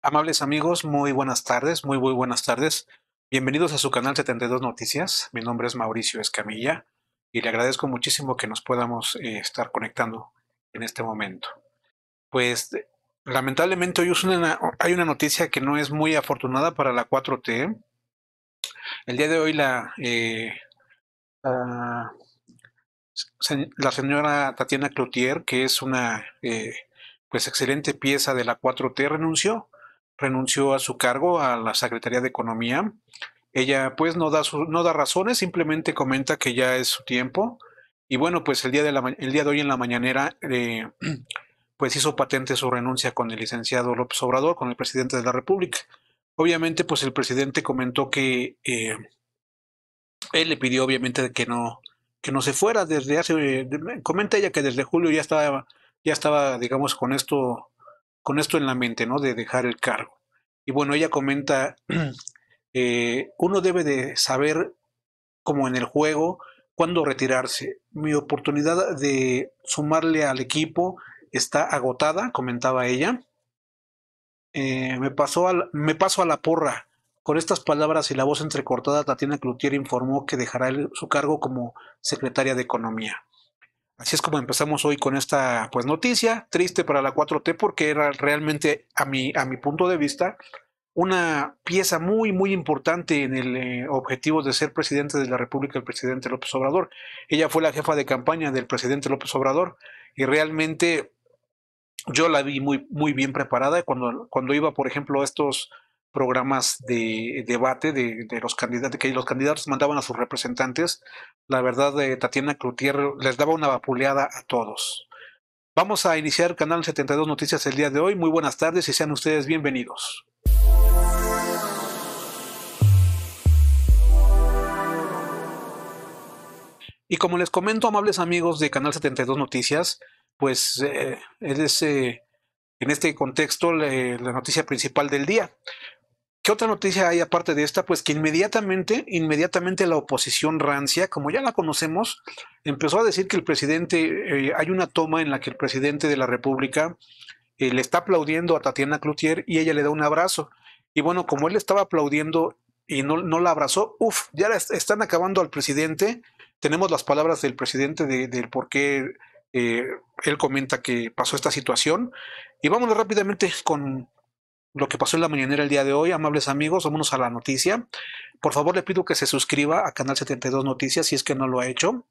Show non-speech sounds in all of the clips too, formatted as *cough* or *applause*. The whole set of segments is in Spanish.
Amables amigos, muy buenas tardes, muy, muy buenas tardes. Bienvenidos a su canal 72 Noticias. Mi nombre es Mauricio Escamilla y le agradezco muchísimo que nos podamos eh, estar conectando en este momento. Pues eh, lamentablemente hoy hay una noticia que no es muy afortunada para la 4T. El día de hoy la, eh, la, señora Tatiana Cloutier, que es una pues excelente pieza de la 4T, renunció renunció a su cargo a la Secretaría de Economía. Ella pues no da, no da razones, simplemente comenta que ya es su tiempo. Y bueno, pues el día de, el día de hoy en la mañanera eh, *clears throat* pues hizo patente su renuncia con el licenciado López Obrador, con el presidente de la República. Obviamente pues el presidente comentó que eh, él le pidió obviamente que no, que no se fuera desde hace, comenta ella que desde julio ya estaba, ya estaba digamos con esto con esto en la mente, ¿no? De dejar el cargo. Y bueno, ella comenta, *clears throat* eh, uno debe de saber, como en el juego, cuándo retirarse. Mi oportunidad de sumarle al equipo está agotada, comentaba ella. Eh, me, pasó me paso a la porra. Con estas palabras y la voz entrecortada, Tatiana Cloutier informó que dejará su cargo como secretaria de Economía. Así es como empezamos hoy con esta pues, noticia, triste para la 4T porque era realmente, a mi, a mi punto de vista, una pieza muy, muy importante en el eh, objetivo de ser presidente de la República el presidente López Obrador. Ella fue la jefa de campaña del presidente López Obrador y realmente yo la vi muy, muy bien preparada cuando, cuando iba, por ejemplo, a estos programas de debate de, los candidatos, que los candidatos mandaban a sus representantes. La verdad, de eh, Tatiana Cloutier les daba una vapuleada a todos. Vamos a iniciar Canal 72 Noticias el día de hoy. Muy buenas tardes y sean ustedes bienvenidos. Y como les comento, amables amigos de Canal 72 Noticias, pues eh, es, en este contexto la noticia principal del día. ¿Qué otra noticia hay aparte de esta? Pues que inmediatamente, inmediatamente la oposición rancia, como ya la conocemos, empezó a decir que el presidente, eh, hay una toma en la que el presidente de la República eh, le está aplaudiendo a Tatiana Cloutier y ella le da un abrazo. Y bueno, como él estaba aplaudiendo y no, no la abrazó, uff, ya están acabando al presidente. Tenemos las palabras del presidente del por qué eh, él comenta que pasó esta situación. Y vámonos rápidamente con lo que pasó en la mañanera el día de hoy. Amables amigos, vámonos a la noticia. Por favor, le pido que se suscriba a Canal 72 Noticias si es que no lo ha hecho.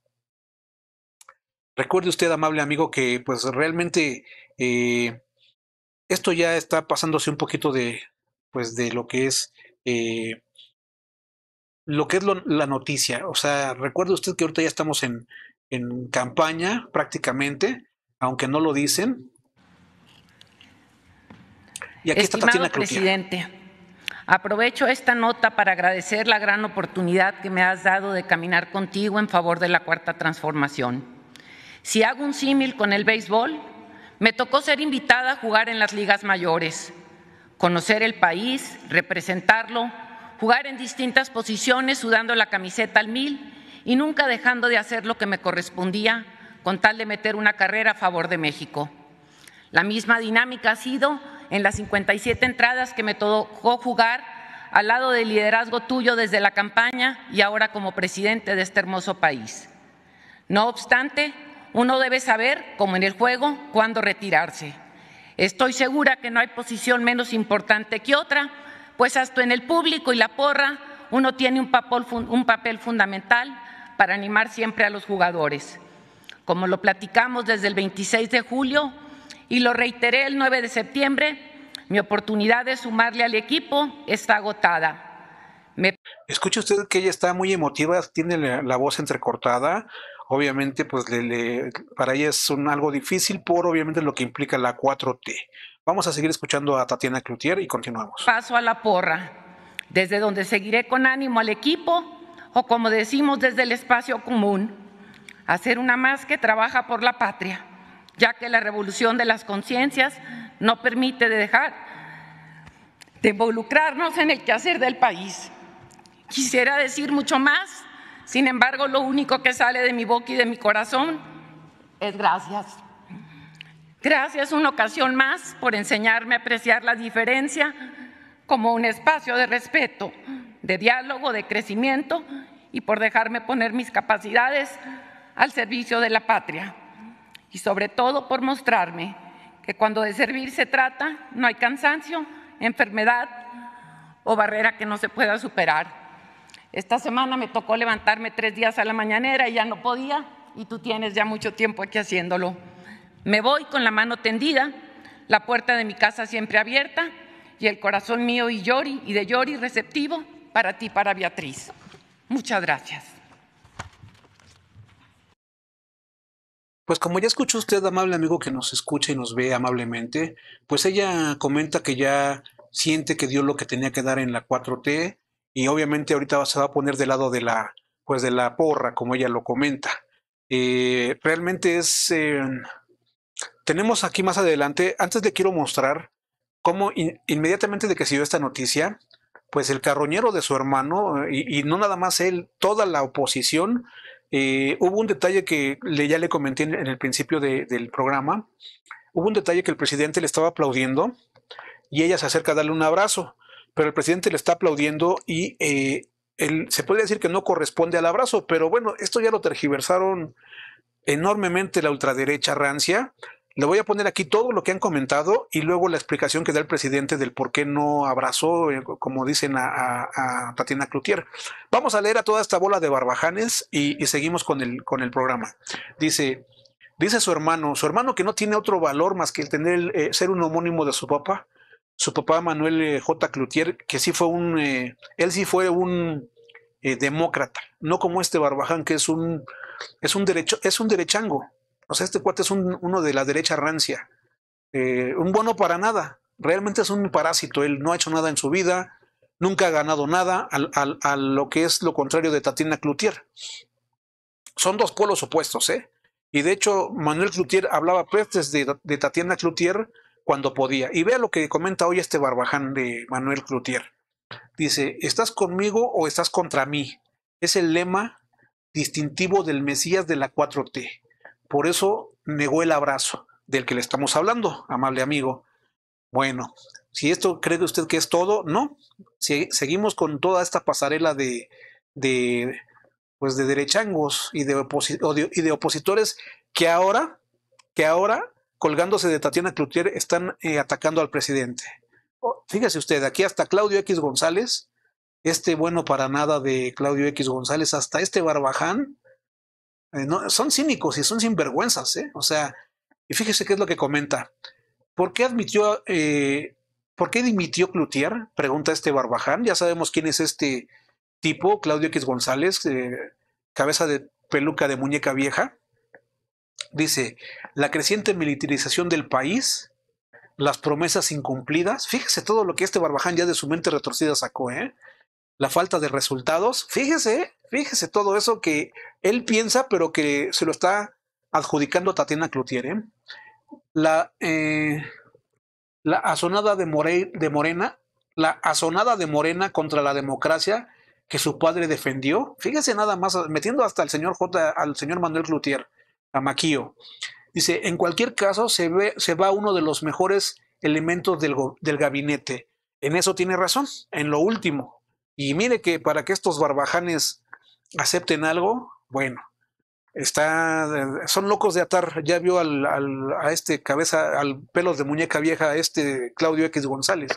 Recuerde usted, amable amigo, que pues realmente eh, esto ya está pasándose un poquito de, pues, de lo que es... Eh, lo que es la noticia. O sea, recuerde usted que ahorita ya estamos en, en campaña prácticamente, aunque no lo dicen, y Estimado presidente, aprovecho esta nota para agradecer la gran oportunidad que me has dado de caminar contigo en favor de la cuarta transformación. Si hago un símil con el béisbol, me tocó ser invitada a jugar en las ligas mayores, conocer el país, representarlo, jugar en distintas posiciones sudando la camiseta al mil y nunca dejando de hacer lo que me correspondía con tal de meter una carrera a favor de México. La misma dinámica ha sido en las 57 entradas que me tocó jugar al lado del liderazgo tuyo desde la campaña y ahora como presidente de este hermoso país. No obstante, uno debe saber, como en el juego, cuándo retirarse. Estoy segura que no hay posición menos importante que otra, pues hasta en el público y la porra uno tiene un papel, fundamental para animar siempre a los jugadores. Como lo platicamos desde el 26 de julio, y lo reiteré el 9 de septiembre, mi oportunidad de sumarle al equipo está agotada. Escucha usted que ella está muy emotiva, tiene la, voz entrecortada. Obviamente, pues para ella es un, algo difícil por obviamente lo que implica la 4T. Vamos a seguir escuchando a Tatiana Cloutier y continuamos. Paso a la porra, desde donde seguiré con ánimo al equipo o como decimos desde el espacio común, hacer una más que trabaja por la patria ya que la revolución de las conciencias no permite de dejar de involucrarnos en el quehacer del país. Quisiera decir mucho más, sin embargo, lo único que sale de mi boca y de mi corazón es gracias. Gracias una ocasión más por enseñarme a apreciar la diferencia como un espacio de respeto, de diálogo, de crecimiento y por dejarme poner mis capacidades al servicio de la patria y sobre todo por mostrarme que cuando de servir se trata, no hay cansancio, enfermedad o barrera que no se pueda superar. Esta semana me tocó levantarme tres días a la mañanera y ya no podía, y tú tienes ya mucho tiempo aquí haciéndolo. Me voy con la mano tendida, la puerta de mi casa siempre abierta y el corazón mío y Yori y de Yori receptivo para ti, para Beatriz. Muchas gracias. Pues como ya escuchó usted, amable amigo que nos escucha y nos ve amablemente, pues ella comenta que ya siente que dio lo que tenía que dar en la 4T y obviamente ahorita se va a poner del lado de la, pues de la porra, como ella lo comenta. Eh, realmente es... Eh, tenemos aquí más adelante, antes le quiero mostrar cómo inmediatamente de que se dio esta noticia, pues el carroñero de su hermano, eh, y no nada más él, toda la oposición, eh, hubo un detalle que ya le comenté en, el principio del programa. Hubo un detalle que el presidente le estaba aplaudiendo y ella se acerca a darle un abrazo, pero el presidente le está aplaudiendo y eh, se puede decir que no corresponde al abrazo, pero bueno, esto ya lo tergiversaron enormemente la ultraderecha rancia le voy a poner aquí todo lo que han comentado y luego la explicación que da el presidente del por qué no abrazó, eh, como dicen a, a, a Tatiana Cloutier. Vamos a leer a toda esta bola de barbajanes y, seguimos con el, con el programa. Dice, dice su hermano, su hermano que no tiene otro valor más que el tener, eh, ser un homónimo de su papá, su papá Manuel eh, J. Cloutier, que sí fue un, él sí fue un demócrata, no como este barbaján que es un, es un derecho, es un derechango. O sea, este cuate es uno de la derecha rancia, eh, un bono para nada. Realmente es un parásito. Él no ha hecho nada en su vida, nunca ha ganado nada a lo que es lo contrario de Tatiana Cloutier. Son dos polos opuestos, ¿eh? Y de hecho, Manuel Cloutier hablaba pestes de, de Tatiana Cloutier cuando podía. Y vea lo que comenta hoy este barbaján de Manuel Cloutier. Dice, ¿estás conmigo o estás contra mí? Es el lema distintivo del Mesías de la 4T. Por eso negó el abrazo del que le estamos hablando, amable amigo. Bueno, si esto cree usted que es todo, no. Si, seguimos con toda esta pasarela de, pues derechangos y de, opositores que ahora, que ahora, colgándose de Tatiana Cloutier, están eh, atacando al presidente. Oh, fíjese usted, aquí hasta Claudio X González, este bueno para nada de Claudio X González, hasta este barbaján eh, son cínicos y son sinvergüenzas, ¿eh? O sea, y fíjese qué es lo que comenta. ¿Por qué admitió, eh, por qué dimitió Cloutier? Pregunta este Barbaján. Ya sabemos quién es este tipo, Claudio X González, eh, cabeza de peluca de muñeca vieja. Dice, la creciente militarización del país, las promesas incumplidas. Fíjese todo lo que este Barbaján ya de su mente retorcida sacó, ¿eh? La falta de resultados. Fíjese, Fíjese todo eso que él piensa, pero que se lo está adjudicando a Tatiana Cloutier. ¿eh? La, eh, la azonada de, Morena, la azonada de Morena contra la democracia que su padre defendió. Fíjese nada más, metiendo hasta al señor J, al señor Manuel Cloutier, a maquillo. Dice, en cualquier caso se, ve, se va uno de los mejores elementos del, del gabinete. En eso tiene razón, en lo último. Y mire que para que estos barbajanes acepten algo, bueno, está, son locos de atar. Ya vio al, a este cabeza, al pelos de muñeca vieja, a este Claudio X González.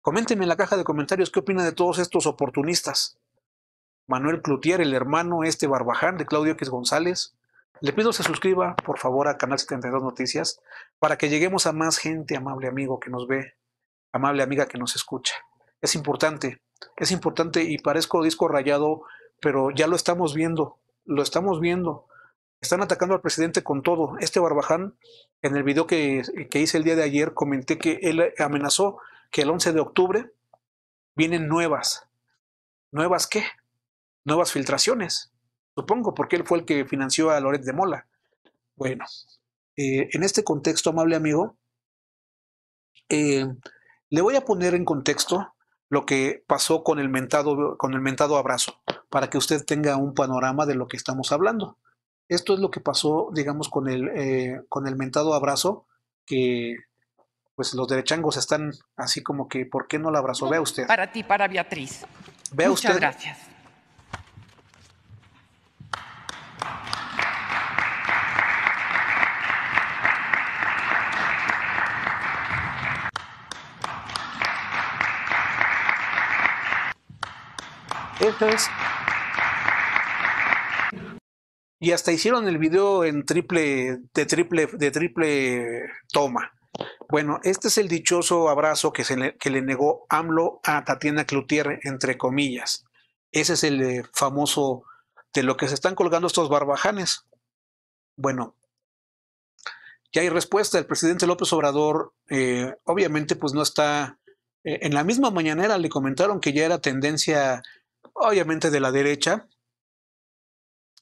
coméntenme en la caja de comentarios qué opina de todos estos oportunistas. Manuel Clutier el hermano este Barbaján de Claudio X González. Le pido se suscriba, por favor, a Canal 72 Noticias para que lleguemos a más gente, amable amigo que nos ve, amable amiga que nos escucha. Es importante, es importante y parezco disco rayado pero ya lo estamos viendo, lo estamos viendo. Están atacando al presidente con todo. Este Barbaján, en el video que, que hice el día de ayer, comenté que él amenazó que el 11 de octubre vienen nuevas. ¿Nuevas qué? Nuevas filtraciones, supongo, porque él fue el que financió a Loret de Mola. Bueno, eh, en este contexto, amable amigo, eh, le voy a poner en contexto lo que pasó con el mentado, con el mentado abrazo para que usted tenga un panorama de lo que estamos hablando. Esto es lo que pasó, digamos, con el, eh, con el mentado abrazo, que pues los derechangos están así como que, ¿por qué no la abrazó? Vea usted. Para ti, para Beatriz. Vea Muchas usted. Gracias. Esto y hasta hicieron el video en triple, de triple, de triple toma. Bueno, este es el dichoso abrazo que, se le, que le negó AMLO a Tatiana Cloutier, entre comillas. Ese es el eh, famoso de lo que se están colgando estos barbajanes. Bueno, ya hay respuesta. El presidente López Obrador, eh, obviamente, pues no está. Eh, en la misma mañanera le comentaron que ya era tendencia, obviamente, de la derecha,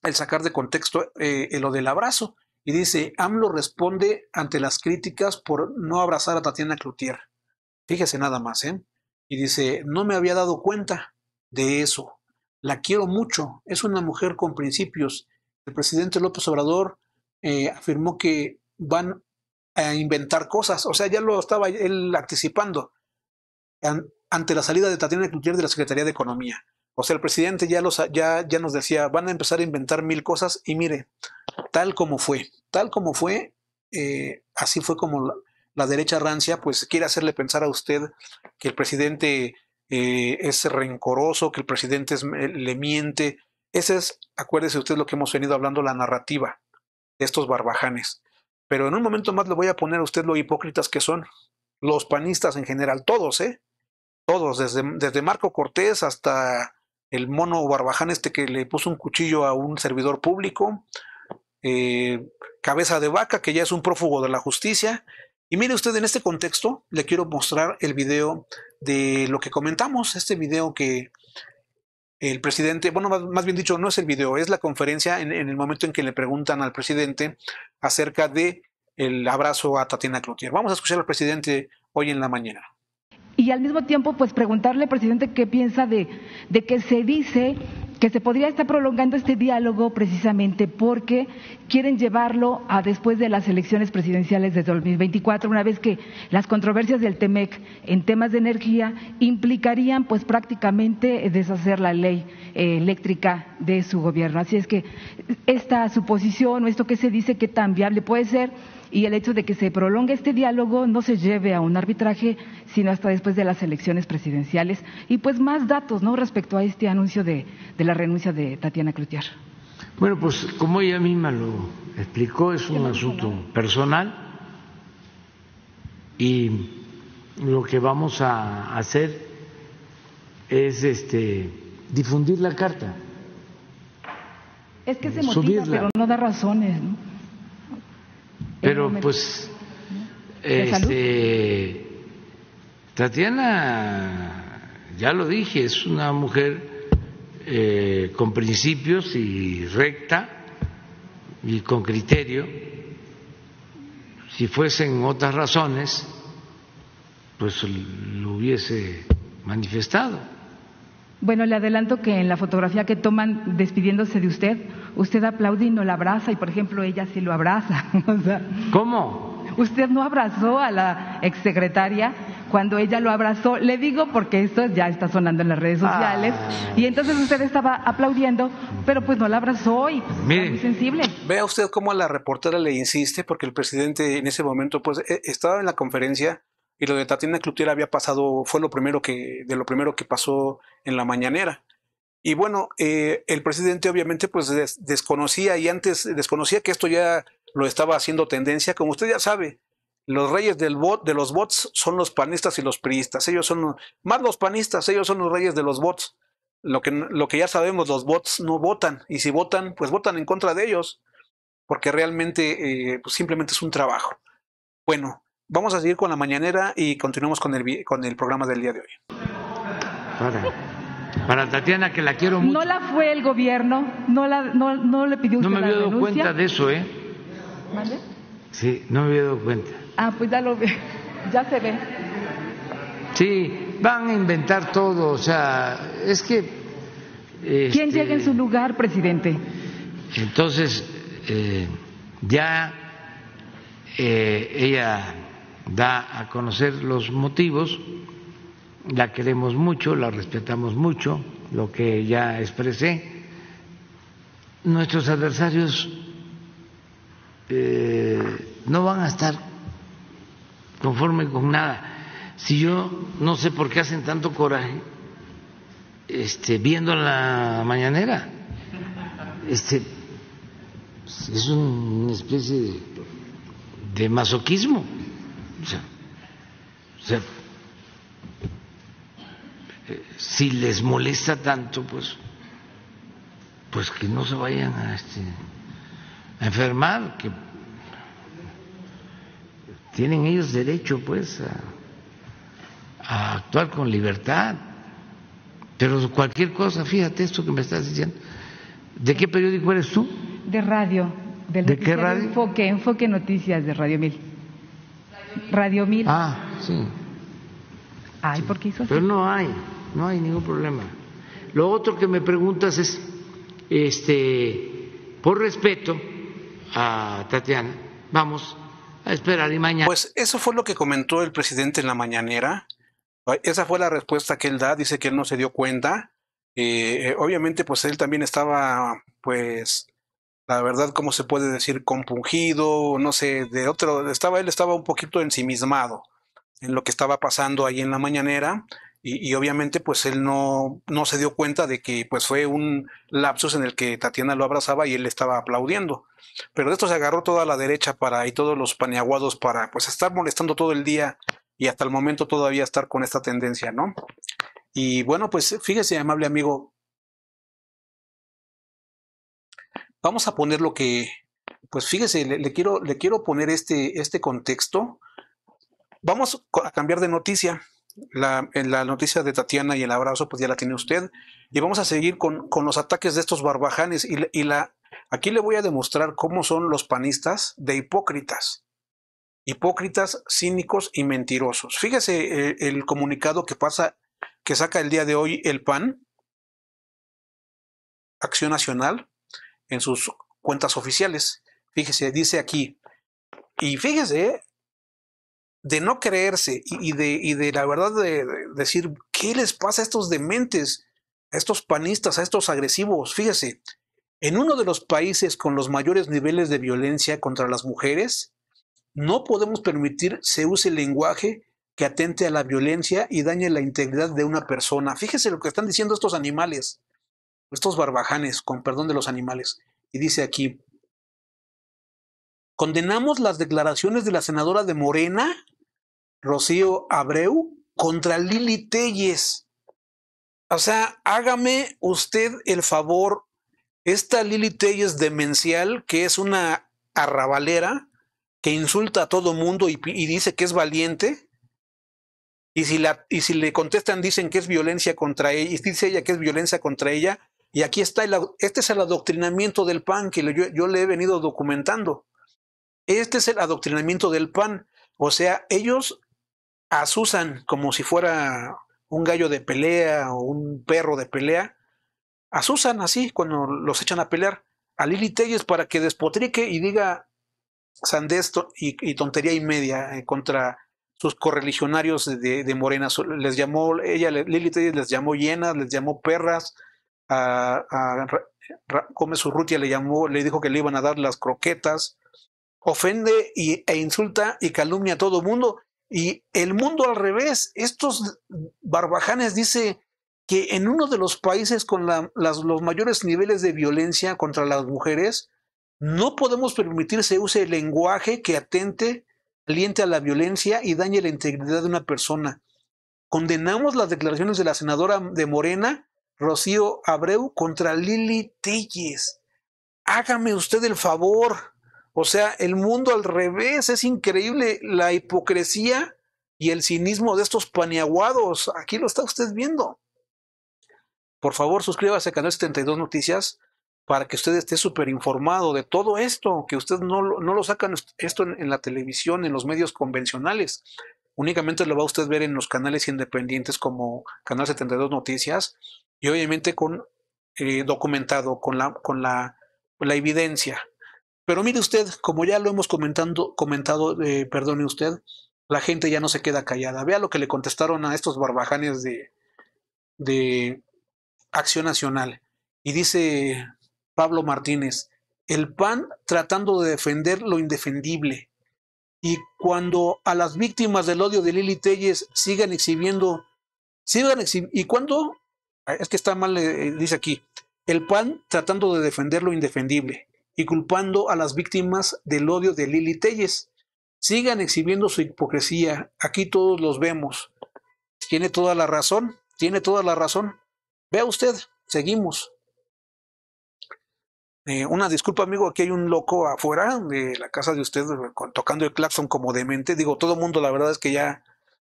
el sacar de contexto eh, eh, lo del abrazo. Y dice, AMLO responde ante las críticas por no abrazar a Tatiana Cloutier. Fíjese nada más, ¿eh? Y dice, no me había dado cuenta de eso. La quiero mucho. Es una mujer con principios. El presidente López Obrador eh, afirmó que van a inventar cosas. O sea, ya lo estaba él anticipando ante la salida de Tatiana Cloutier de la Secretaría de Economía. O sea, el presidente ya, los, ya, ya nos decía, van a empezar a inventar mil cosas y mire, tal como fue, tal como fue, eh, así fue como la, derecha rancia, pues quiere hacerle pensar a usted que el presidente eh, es rencoroso, que el presidente eh, le miente. Ese es, acuérdese usted lo que hemos venido hablando, la narrativa de estos barbajanes. Pero en un momento más le voy a poner a usted lo hipócritas que son los panistas en general, todos, ¿eh? Todos, desde, desde Marco Cortés hasta el mono Barbaján este que le puso un cuchillo a un servidor público, eh, Cabeza de Vaca, que ya es un prófugo de la justicia. Y mire usted, en este contexto le quiero mostrar el video de lo que comentamos, este video que el presidente, bueno, más, bien dicho, no es el video, es la conferencia en, el momento en que le preguntan al presidente acerca de el abrazo a Tatiana Cloutier. Vamos a escuchar al presidente hoy en la mañana y al mismo tiempo pues preguntarle presidente qué piensa de, que se dice que se podría estar prolongando este diálogo precisamente porque quieren llevarlo a después de las elecciones presidenciales de 2024, una vez que las controversias del TEMEC en temas de energía implicarían pues prácticamente deshacer la ley eh, eléctrica de su gobierno. Así es que esta suposición o esto que se dice que tan viable puede ser y el hecho de que se prolongue este diálogo no se lleve a un arbitraje, sino hasta después de las elecciones presidenciales. Y pues más datos ¿no? respecto a este anuncio de, la renuncia de Tatiana Cloutier. Bueno, pues como ella misma lo explicó, es un asunto personal y lo que vamos a hacer es este difundir la carta. Es que se eh, motiva, pero no da razones, ¿no? Pero pues, este, Tatiana, ya lo dije, es una mujer eh, con principios y recta y con criterio. Si fuesen otras razones, pues lo hubiese manifestado bueno, le adelanto que en la fotografía que toman despidiéndose de usted, usted aplaude y no la abraza, y por ejemplo ella sí lo abraza. *laughs* ¿Cómo? Usted no abrazó a la exsecretaria cuando ella lo abrazó, le digo porque esto ya está sonando en las redes sociales, ah. y entonces usted estaba aplaudiendo, pero pues no la abrazó y es pues, muy sensible. Vea usted cómo a la reportera le insiste, porque el presidente en ese momento pues eh, estaba en la conferencia y lo de Tatiana Cloutier había pasado, fue lo primero que, de lo primero que pasó en la mañanera. Y bueno, eh, el presidente obviamente pues desconocía y antes desconocía que esto ya lo estaba haciendo tendencia. Como usted ya sabe, los reyes del bot, de los bots son los panistas y los priistas. Ellos son, más los panistas, ellos son los reyes de los bots. Lo que, lo que ya sabemos, los bots no votan. Y si votan, pues votan en contra de ellos, porque realmente eh, pues simplemente es un trabajo. Bueno, Vamos a seguir con la mañanera y continuamos con el, con el programa del día de hoy. Para. Para Tatiana, que la quiero mucho. No la fue el gobierno, no, la, no, no le pidió usted No me había dado cuenta de eso, ¿eh? ¿Vale? Sí, no me había dado cuenta. Ah, pues ya lo ve, ya se ve. Sí, van a inventar todo, o sea, es que... ¿Quién este, llega en su lugar, presidente? Entonces, eh, ya eh, ella da a conocer los motivos, la queremos mucho, la respetamos mucho, lo que ya expresé. Nuestros adversarios eh, no van a estar conformes con nada. Si yo no sé por qué hacen tanto coraje este, viendo la mañanera, este, es una especie de masoquismo. O sea, eh, si les molesta tanto, pues, pues que no se vayan a, este, enfermar, que tienen ellos derecho, pues, a, actuar con libertad. Pero cualquier cosa, fíjate esto que me estás diciendo. ¿De qué periódico eres tú? De radio. ¿De qué radio? Enfoque, Enfoque Noticias de Radio Mil. Radio Mil. Ah, sí. Ay, ¿por qué hizo Pero no hay, no hay ningún problema. Lo otro que me preguntas es, este, por respeto a Tatiana, vamos a esperar y mañana. Pues eso fue lo que comentó el presidente en la mañanera. Esa fue la respuesta que él da, dice que él no se dio cuenta. Eh, eh, obviamente, pues él también estaba, pues, la verdad, ¿cómo se puede decir? Compungido, no sé, de otro, estaba, él estaba un poquito ensimismado en lo que estaba pasando ahí en la mañanera y, obviamente pues él no, no se dio cuenta de que pues fue un lapsus en el que Tatiana lo abrazaba y él le estaba aplaudiendo. Pero de esto se agarró toda la derecha para y todos los paneaguados para pues estar molestando todo el día y hasta el momento todavía estar con esta tendencia, ¿no? Y bueno, pues fíjese, amable amigo, Vamos a poner lo que, pues fíjese, le, quiero, le quiero poner este, este contexto. Vamos a cambiar de noticia. La, la noticia de Tatiana y el abrazo, pues ya la tiene usted. Y vamos a seguir con, los ataques de estos barbajanes. Y, la, aquí le voy a demostrar cómo son los panistas de hipócritas. Hipócritas, cínicos y mentirosos. Fíjese el, eh, el comunicado que pasa, que saca el día de hoy el PAN, Acción Nacional, en sus cuentas oficiales. Fíjese, dice aquí, y fíjese, ¿eh? de no creerse y, de, y de, la verdad de, decir, ¿qué les pasa a estos dementes, a estos panistas, a estos agresivos? Fíjese, en uno de los países con los mayores niveles de violencia contra las mujeres, no podemos permitir se use el lenguaje que atente a la violencia y dañe la integridad de una persona. Fíjese lo que están diciendo estos animales estos barbajanes, con perdón de los animales. Y dice aquí, condenamos las declaraciones de la senadora de Morena, Rocío Abreu, contra Lili Telles. O sea, hágame usted el favor, esta Lili Telles demencial, que es una arrabalera, que insulta a todo mundo y, y dice que es valiente, y si, la, y si le contestan, dicen que es violencia contra ella, y dice ella que es violencia contra ella, y aquí está, este es el adoctrinamiento del pan que yo, le he venido documentando. Este es el adoctrinamiento del pan. O sea, ellos asusan como si fuera un gallo de pelea o un perro de pelea. Asusan así cuando los echan a pelear a Lili Telles para que despotrique y diga sandesto y, tontería y media eh, contra sus correligionarios de, Morena. Les llamó, ella, Lili Telles les llamó llenas, les llamó perras, a, a Gómez Urrutia le llamó, le dijo que le iban a dar las croquetas, ofende e insulta y calumnia a todo mundo. Y el mundo al revés, estos barbajanes dice que en uno de los países con los mayores niveles de violencia contra las mujeres, no podemos permitirse use el lenguaje que atente, aliente a la violencia y dañe la integridad de una persona. Condenamos las declaraciones de la senadora de Morena Rocío Abreu contra Lili Telles. Hágame usted el favor. O sea, el mundo al revés. Es increíble la hipocresía y el cinismo de estos paniaguados. Aquí lo está usted viendo. Por favor, suscríbase a Canal 72 Noticias para que usted esté súper informado de todo esto, que usted no, no lo sacan esto en, en, la televisión, en los medios convencionales. Únicamente lo va a usted ver en los canales independientes como Canal 72 Noticias y obviamente con eh, documentado, con la, con la, evidencia. Pero mire usted, como ya lo hemos comentado, eh, perdone usted, la gente ya no se queda callada. Vea lo que le contestaron a estos barbajanes de, de Acción Nacional. Y dice Pablo Martínez, el PAN tratando de defender lo indefendible. Y cuando a las víctimas del odio de Lili Telles sigan exhibiendo, sigan exhibiendo, y cuando Ah, es que está mal, eh, dice aquí, el PAN tratando de defender lo indefendible y culpando a las víctimas del odio de Lili Telles. Sigan exhibiendo su hipocresía, aquí todos los vemos. Tiene toda la razón, tiene toda la razón. Vea usted, seguimos. Eh, una disculpa, amigo, aquí hay un loco afuera de la casa de usted eh, tocando el claxon como demente. Digo, todo mundo, la verdad es que ya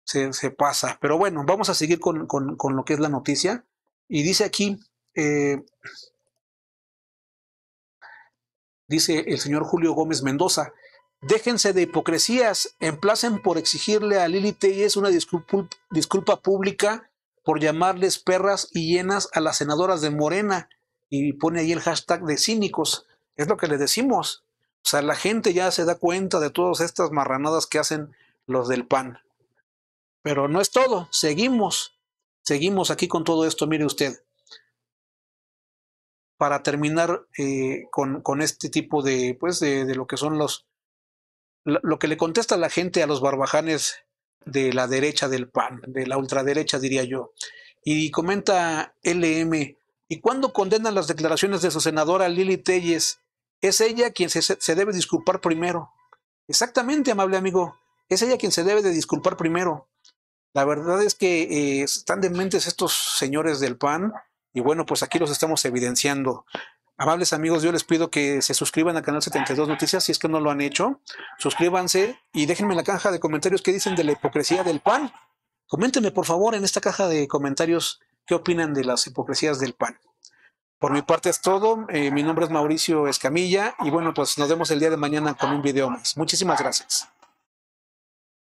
se, pasa. Pero bueno, vamos a seguir con lo que es la noticia. Y dice aquí, eh, dice el señor Julio Gómez Mendoza, déjense de hipocresías, emplacen por exigirle a Lili es una disculpa, pública por llamarles perras y llenas a las senadoras de Morena. Y pone ahí el hashtag de cínicos. Es lo que le decimos. O sea, la gente ya se da cuenta de todas estas marranadas que hacen los del PAN. Pero no es todo, seguimos. Seguimos aquí con todo esto, mire usted. Para terminar eh, con, este tipo de, pues, de, lo que son los, lo que le contesta la gente a los barbajanes de la derecha del PAN, de la ultraderecha, diría yo. Y comenta LM, ¿y cuándo condenan las declaraciones de su senadora Lili Telles? Es ella quien se, se, debe disculpar primero. Exactamente, amable amigo, es ella quien se debe de disculpar primero. La verdad es que eh, están de mentes estos señores del PAN y bueno, pues aquí los estamos evidenciando. Amables amigos, yo les pido que se suscriban al canal 72 Noticias si es que no lo han hecho. Suscríbanse y déjenme en la caja de comentarios qué dicen de la hipocresía del PAN. Coméntenme, por favor, en esta caja de comentarios qué opinan de las hipocresías del PAN. Por mi parte es todo. Eh, mi nombre es Mauricio Escamilla y bueno, pues nos vemos el día de mañana con un video más. Muchísimas gracias.